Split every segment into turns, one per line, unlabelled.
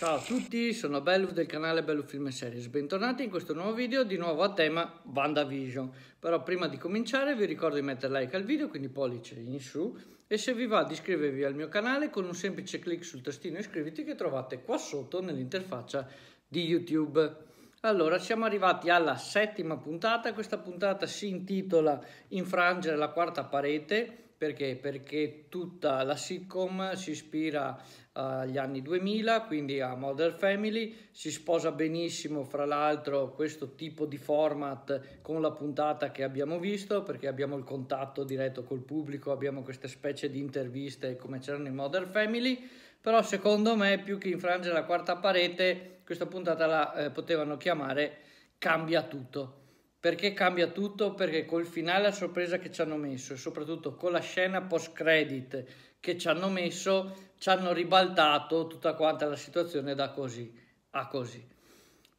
Ciao a tutti, sono Bello del canale Bello Film Series, bentornati in questo nuovo video di nuovo a tema VandaVision. Però prima di cominciare vi ricordo di mettere like al video, quindi pollice in su, e se vi va di iscrivervi al mio canale con un semplice clic sul tastino iscriviti che trovate qua sotto nell'interfaccia di YouTube. Allora, siamo arrivati alla settima puntata, questa puntata si intitola Infrangere la quarta parete perché? Perché tutta la sitcom si ispira agli anni 2000, quindi a Modern Family, si sposa benissimo fra l'altro questo tipo di format con la puntata che abbiamo visto, perché abbiamo il contatto diretto col pubblico, abbiamo queste specie di interviste come c'erano in Modern Family, però secondo me più che infrangere la quarta parete, questa puntata la eh, potevano chiamare Cambia tutto perché cambia tutto, perché col finale a sorpresa che ci hanno messo e soprattutto con la scena post credit che ci hanno messo, ci hanno ribaltato tutta quanta la situazione da così a così.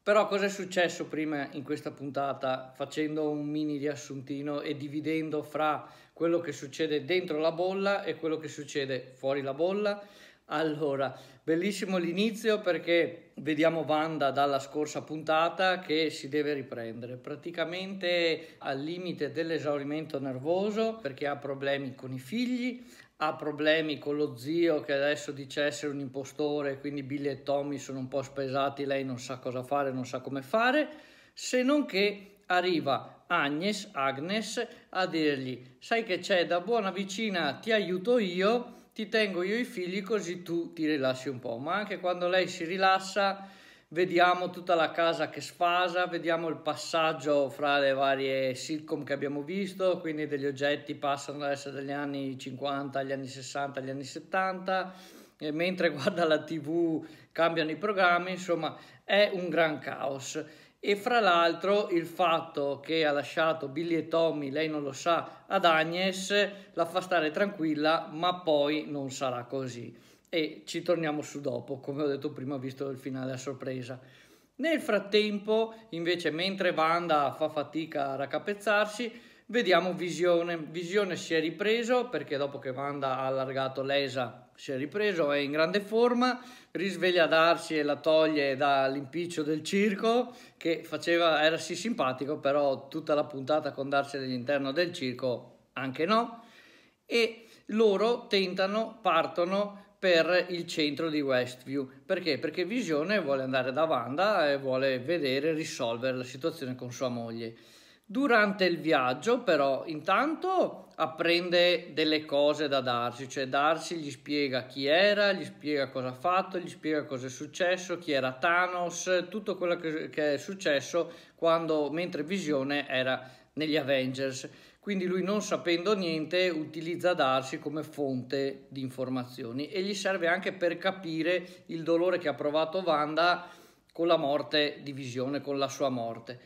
Però cosa è successo prima in questa puntata facendo un mini riassuntino e dividendo fra quello che succede dentro la bolla e quello che succede fuori la bolla? Allora, bellissimo l'inizio perché vediamo Wanda dalla scorsa puntata che si deve riprendere, praticamente al limite dell'esaurimento nervoso perché ha problemi con i figli, ha problemi con lo zio che adesso dice essere un impostore, quindi Billy e Tommy sono un po' spesati, lei non sa cosa fare, non sa come fare, se non che arriva Agnes, Agnes a dirgli sai che c'è da buona vicina ti aiuto io ti tengo io i figli così tu ti rilassi un po', ma anche quando lei si rilassa vediamo tutta la casa che sfasa, vediamo il passaggio fra le varie sitcom che abbiamo visto, quindi degli oggetti passano da essere dagli anni 50 agli anni 60 agli anni 70, mentre guarda la tv cambiano i programmi, insomma è un gran caos e fra l'altro il fatto che ha lasciato Billy e Tommy, lei non lo sa, ad Agnes la fa stare tranquilla, ma poi non sarà così. E ci torniamo su dopo, come ho detto prima, visto il finale a sorpresa. Nel frattempo, invece, mentre Wanda fa fatica a raccapezzarsi, vediamo Visione. Visione si è ripreso perché dopo che Wanda ha allargato l'ESA si è ripreso, è in grande forma, risveglia Darcy e la toglie dall'impiccio del circo che faceva, era sì simpatico, però tutta la puntata con Darcy all'interno del circo anche no. E loro tentano, partono per il centro di Westview. Perché? Perché Visione vuole andare da Wanda e vuole vedere risolvere la situazione con sua moglie Durante il viaggio, però, intanto apprende delle cose da Darsi, cioè Darsi gli spiega chi era, gli spiega cosa ha fatto, gli spiega cosa è successo, chi era Thanos, tutto quello che, è successo quando, mentre Visione era negli Avengers. Quindi lui non sapendo niente utilizza Darsi come fonte di informazioni e gli serve anche per capire il dolore che ha provato Wanda con la morte di Visione, con la sua morte.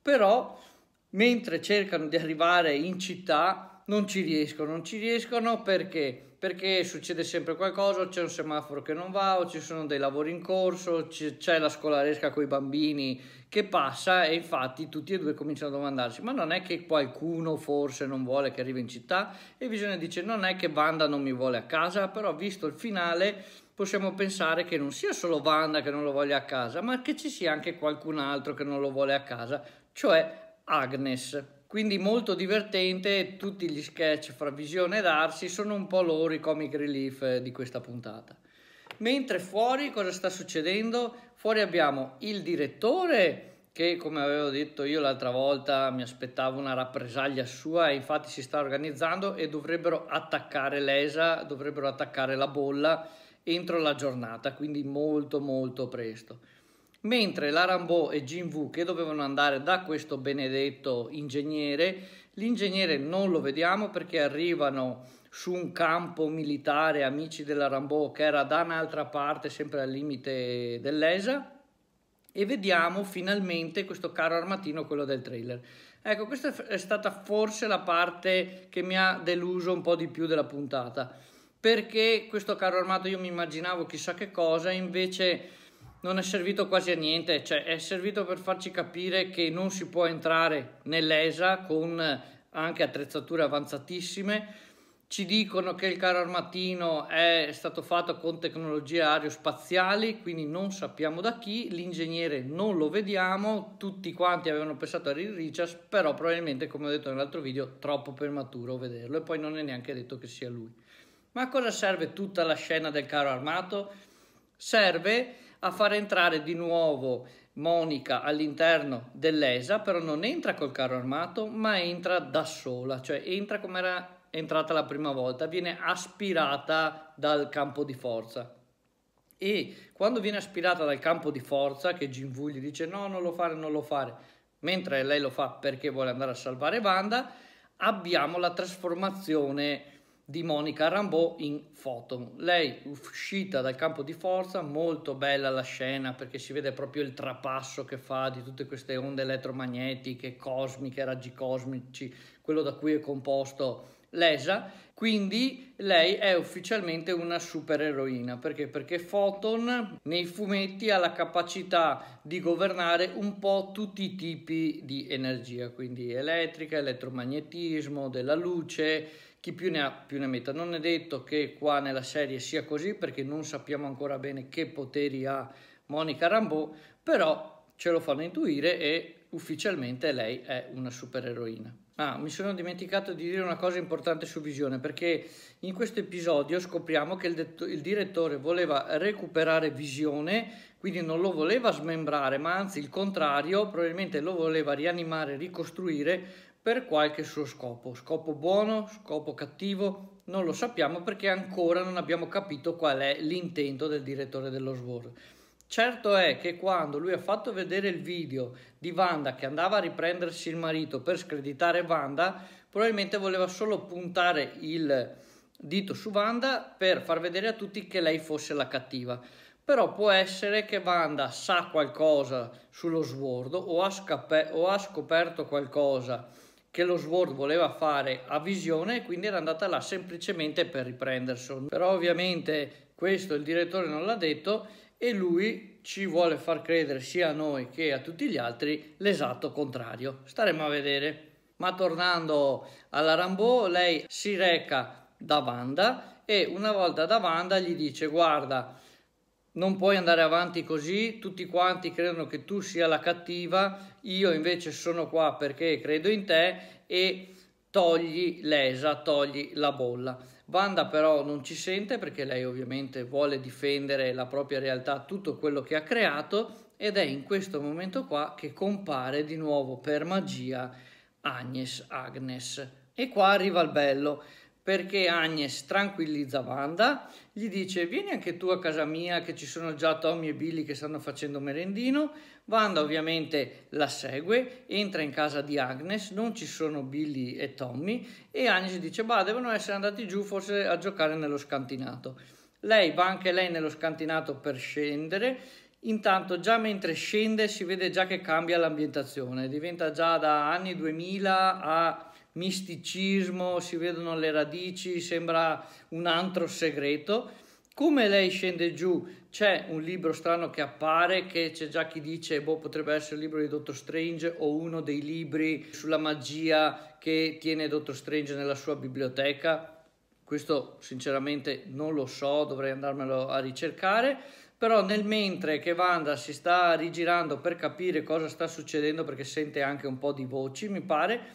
Però mentre cercano di arrivare in città non ci riescono, non ci riescono perché? Perché succede sempre qualcosa, c'è un semaforo che non va, o ci sono dei lavori in corso, c'è la scolaresca con i bambini che passa e infatti tutti e due cominciano a domandarsi ma non è che qualcuno forse non vuole che arrivi in città? E Visione dice non è che Wanda non mi vuole a casa, però visto il finale possiamo pensare che non sia solo Wanda che non lo voglia a casa, ma che ci sia anche qualcun altro che non lo vuole a casa, cioè Agnes. Quindi molto divertente, tutti gli sketch fra Visione ed Arsi sono un po' loro i comic relief eh, di questa puntata. Mentre fuori cosa sta succedendo? Fuori abbiamo il direttore che come avevo detto io l'altra volta mi aspettavo una rappresaglia sua e infatti si sta organizzando e dovrebbero attaccare l'ESA, dovrebbero attaccare la bolla entro la giornata, quindi molto molto presto. Mentre la Rambo e Jin Wu che dovevano andare da questo benedetto ingegnere, l'ingegnere non lo vediamo perché arrivano su un campo militare amici della Rambo che era da un'altra parte, sempre al limite dell'ESA e vediamo finalmente questo carro armatino, quello del trailer. Ecco, questa è stata forse la parte che mi ha deluso un po' di più della puntata, perché questo carro armato io mi immaginavo chissà che cosa, invece non è servito quasi a niente, cioè è servito per farci capire che non si può entrare nell'ESA con eh, anche attrezzature avanzatissime. Ci dicono che il carro armatino è stato fatto con tecnologie aerospaziali, quindi non sappiamo da chi, l'ingegnere non lo vediamo, tutti quanti avevano pensato a Reed Richards, però probabilmente, come ho detto nell'altro video, troppo prematuro vederlo e poi non è neanche detto che sia lui. Ma a cosa serve tutta la scena del carro armato? Serve a far entrare di nuovo Monica all'interno dell'ESA, però non entra col carro armato, ma entra da sola, cioè entra come era entrata la prima volta, viene aspirata dal campo di forza. E quando viene aspirata dal campo di forza, che Ginvu gli dice no, non lo fare, non lo fare, mentre lei lo fa perché vuole andare a salvare Wanda, abbiamo la trasformazione di Monica Rambeau in Photon. Lei uscita dal campo di forza, molto bella la scena perché si vede proprio il trapasso che fa di tutte queste onde elettromagnetiche, cosmiche, raggi cosmici, quello da cui è composto l'ESA, quindi lei è ufficialmente una supereroina perché? perché Photon nei fumetti ha la capacità di governare un po' tutti i tipi di energia, quindi elettrica, elettromagnetismo, della luce, chi più ne ha più ne metta. Non è detto che qua nella serie sia così perché non sappiamo ancora bene che poteri ha Monica Rambeau, però ce lo fanno intuire e ufficialmente lei è una supereroina. Ah, mi sono dimenticato di dire una cosa importante su Visione, perché in questo episodio scopriamo che il, il, direttore voleva recuperare Visione, quindi non lo voleva smembrare, ma anzi il contrario, probabilmente lo voleva rianimare, ricostruire per qualche suo scopo, scopo buono, scopo cattivo, non lo sappiamo perché ancora non abbiamo capito qual è l'intento del direttore dello SWOR. Certo è che quando lui ha fatto vedere il video di Wanda che andava a riprendersi il marito per screditare Wanda, probabilmente voleva solo puntare il dito su Wanda per far vedere a tutti che lei fosse la cattiva. Però può essere che Wanda sa qualcosa sullo swordo o o ha scoperto qualcosa che lo Sword voleva fare a visione e quindi era andata là semplicemente per riprenderselo. Però ovviamente questo il direttore non l'ha detto e lui ci vuole far credere sia a noi che a tutti gli altri l'esatto contrario. Staremo a vedere. Ma tornando alla Rambo, lei si reca da Wanda e una volta da Wanda gli dice guarda non puoi andare avanti così, tutti quanti credono che tu sia la cattiva, io invece sono qua perché credo in te e togli l'esa, togli la bolla. Wanda però non ci sente perché lei ovviamente vuole difendere la propria realtà, tutto quello che ha creato ed è in questo momento qua che compare di nuovo per magia Agnes Agnes. E qua arriva il bello perché Agnes tranquillizza Wanda, gli dice vieni anche tu a casa mia che ci sono già Tommy e Billy che stanno facendo merendino, Wanda ovviamente la segue, entra in casa di Agnes, non ci sono Billy e Tommy e Agnes dice bah devono essere andati giù forse a giocare nello scantinato. Lei va anche lei nello scantinato per scendere, Intanto già mentre scende si vede già che cambia l'ambientazione, diventa già da anni 2000 a misticismo, si vedono le radici, sembra un antro segreto. Come lei scende giù c'è un libro strano che appare, che c'è già chi dice boh, potrebbe essere il libro di Dottor Strange o uno dei libri sulla magia che tiene Dottor Strange nella sua biblioteca. Questo sinceramente non lo so, dovrei andarmelo a ricercare però nel mentre che Wanda si sta rigirando per capire cosa sta succedendo perché sente anche un po' di voci mi pare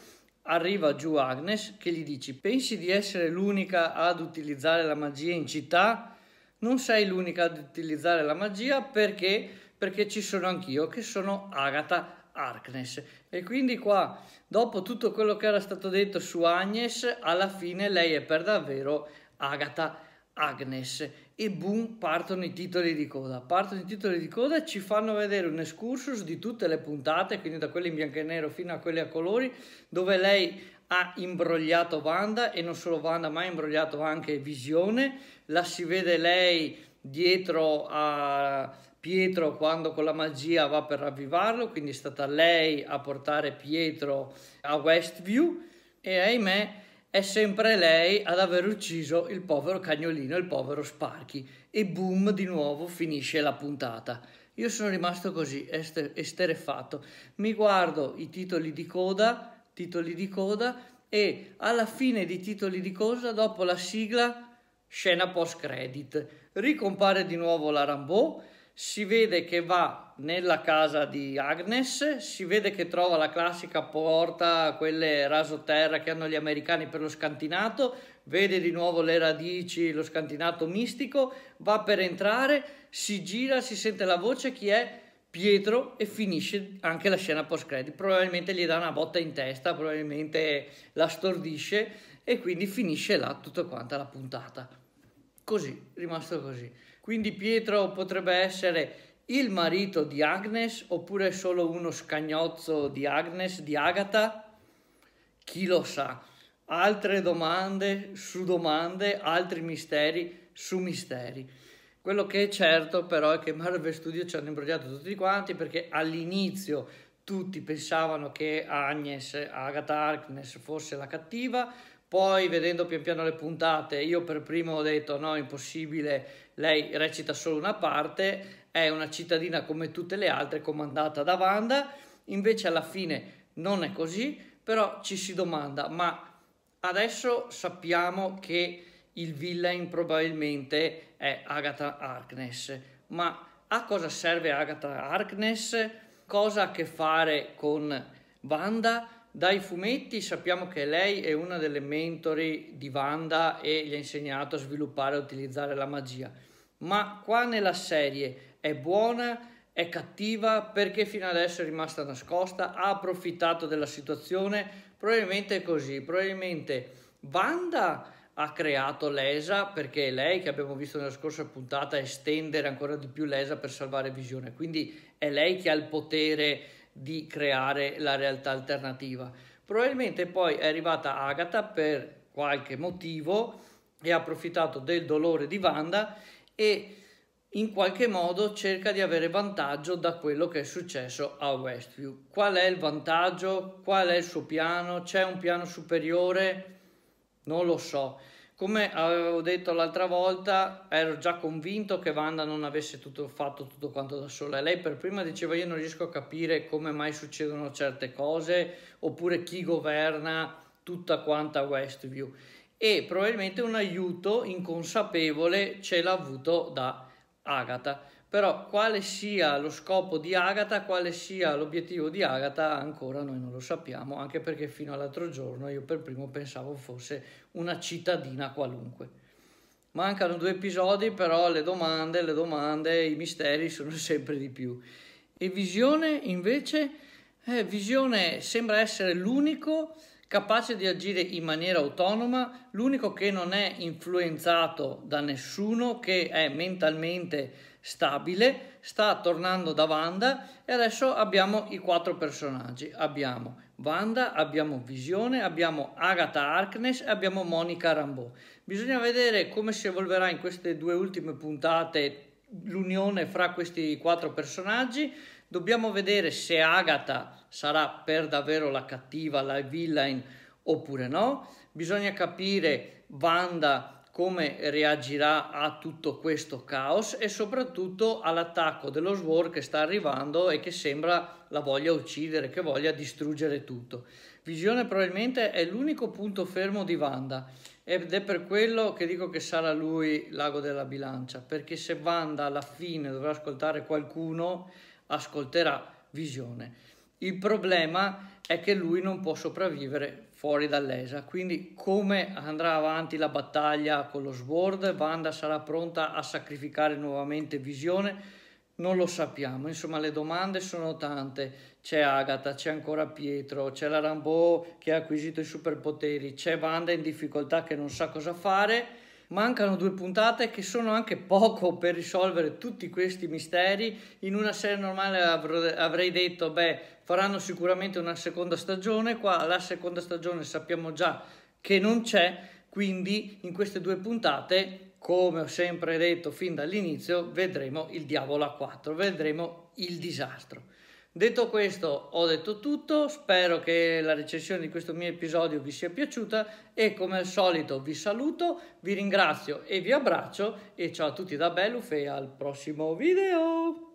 arriva giù Agnes che gli dice pensi di essere l'unica ad utilizzare la magia in città? Non sei l'unica ad utilizzare la magia perché? Perché ci sono anch'io che sono Agatha Harkness. E quindi qua, dopo tutto quello che era stato detto su Agnes, alla fine lei è per davvero Agatha Agnes e boom, partono i titoli di coda. Partono i titoli di coda ci fanno vedere un excursus di tutte le puntate, quindi da quelle in bianco e nero fino a quelle a colori, dove lei ha imbrogliato Wanda e non solo Wanda, ma ha imbrogliato anche Visione. La si vede lei dietro a Pietro quando con la magia va per ravvivarlo, quindi è stata lei a portare Pietro a Westview e ahimè è sempre lei ad aver ucciso il povero cagnolino, il povero Sparky. E boom, di nuovo finisce la puntata. Io sono rimasto così, ester- esterefatto. Mi guardo i titoli di coda, titoli di coda, e alla fine dei titoli di coda, dopo la sigla, scena post-credit. Ricompare di nuovo la Rambeau si vede che va nella casa di Agnes, si vede che trova la classica porta, quelle rasoterra che hanno gli americani per lo scantinato, vede di nuovo le radici, lo scantinato mistico, va per entrare, si gira, si sente la voce, chi è? Pietro e finisce anche la scena post credit. Probabilmente gli dà una botta in testa, probabilmente la stordisce e quindi finisce là tutta quanta la puntata. Così, rimasto così. Quindi Pietro potrebbe essere il marito di Agnes oppure solo uno scagnozzo di Agnes, di Agatha? Chi lo sa? Altre domande su domande, altri misteri su misteri. Quello che è certo però è che Marvel Studio ci hanno imbrogliato tutti quanti perché all'inizio tutti pensavano che Agnes, Agatha Harkness fosse la cattiva, poi vedendo pian piano le puntate, io per primo ho detto no, impossibile, lei recita solo una parte, è una cittadina come tutte le altre comandata da Wanda, invece alla fine non è così, però ci si domanda, ma adesso sappiamo che il villain probabilmente è Agatha Harkness, ma a cosa serve Agatha Harkness? Cosa ha a che fare con Wanda? Dai fumetti sappiamo che lei è una delle mentori di Wanda e gli ha insegnato a sviluppare e utilizzare la magia. Ma qua nella serie è buona, è cattiva perché fino adesso è rimasta nascosta, ha approfittato della situazione, probabilmente è così, probabilmente Wanda ha creato l'ESA perché è lei che abbiamo visto nella scorsa puntata estendere ancora di più l'ESA per salvare Visione, quindi è lei che ha il potere di creare la realtà alternativa. Probabilmente poi è arrivata Agatha per qualche motivo e ha approfittato del dolore di Wanda e in qualche modo cerca di avere vantaggio da quello che è successo a Westview. Qual è il vantaggio? Qual è il suo piano? C'è un piano superiore? Non lo so. Come avevo detto l'altra volta, ero già convinto che Wanda non avesse tutto, fatto tutto quanto da sola. lei per prima diceva io non riesco a capire come mai succedono certe cose, oppure chi governa tutta quanta Westview. E probabilmente un aiuto inconsapevole ce l'ha avuto da Agatha però quale sia lo scopo di Agatha, quale sia l'obiettivo di Agatha, ancora noi non lo sappiamo, anche perché fino all'altro giorno io per primo pensavo fosse una cittadina qualunque. Mancano due episodi, però le domande, le domande, i misteri sono sempre di più. E Visione invece, eh, Visione sembra essere l'unico capace di agire in maniera autonoma, l'unico che non è influenzato da nessuno, che è mentalmente stabile, sta tornando da Wanda e adesso abbiamo i quattro personaggi. Abbiamo Wanda, abbiamo Visione, abbiamo Agatha Harkness e abbiamo Monica Rambeau. Bisogna vedere come si evolverà in queste due ultime puntate l'unione fra questi quattro personaggi Dobbiamo vedere se Agatha sarà per davvero la cattiva, la villain oppure no. Bisogna capire Wanda come reagirà a tutto questo caos e soprattutto all'attacco dello Sword che sta arrivando e che sembra la voglia uccidere, che voglia distruggere tutto. Visione probabilmente è l'unico punto fermo di Wanda ed è per quello che dico che sarà lui l'ago della bilancia, perché se Wanda alla fine dovrà ascoltare qualcuno ascolterà visione. Il problema è che lui non può sopravvivere fuori dall'ESA, quindi come andrà avanti la battaglia con lo Sword, Wanda sarà pronta a sacrificare nuovamente visione, non lo sappiamo, insomma le domande sono tante, c'è Agatha, c'è ancora Pietro, c'è la Rambo che ha acquisito i superpoteri, c'è Wanda in difficoltà che non sa cosa fare Mancano due puntate che sono anche poco per risolvere tutti questi misteri. In una serie normale avrei detto, beh, faranno sicuramente una seconda stagione. Qua la seconda stagione sappiamo già che non c'è, quindi in queste due puntate, come ho sempre detto fin dall'inizio, vedremo il diavolo a 4, vedremo il disastro. Detto questo, ho detto tutto, spero che la recensione di questo mio episodio vi sia piaciuta e come al solito vi saluto, vi ringrazio e vi abbraccio e ciao a tutti da Belluf e al prossimo video!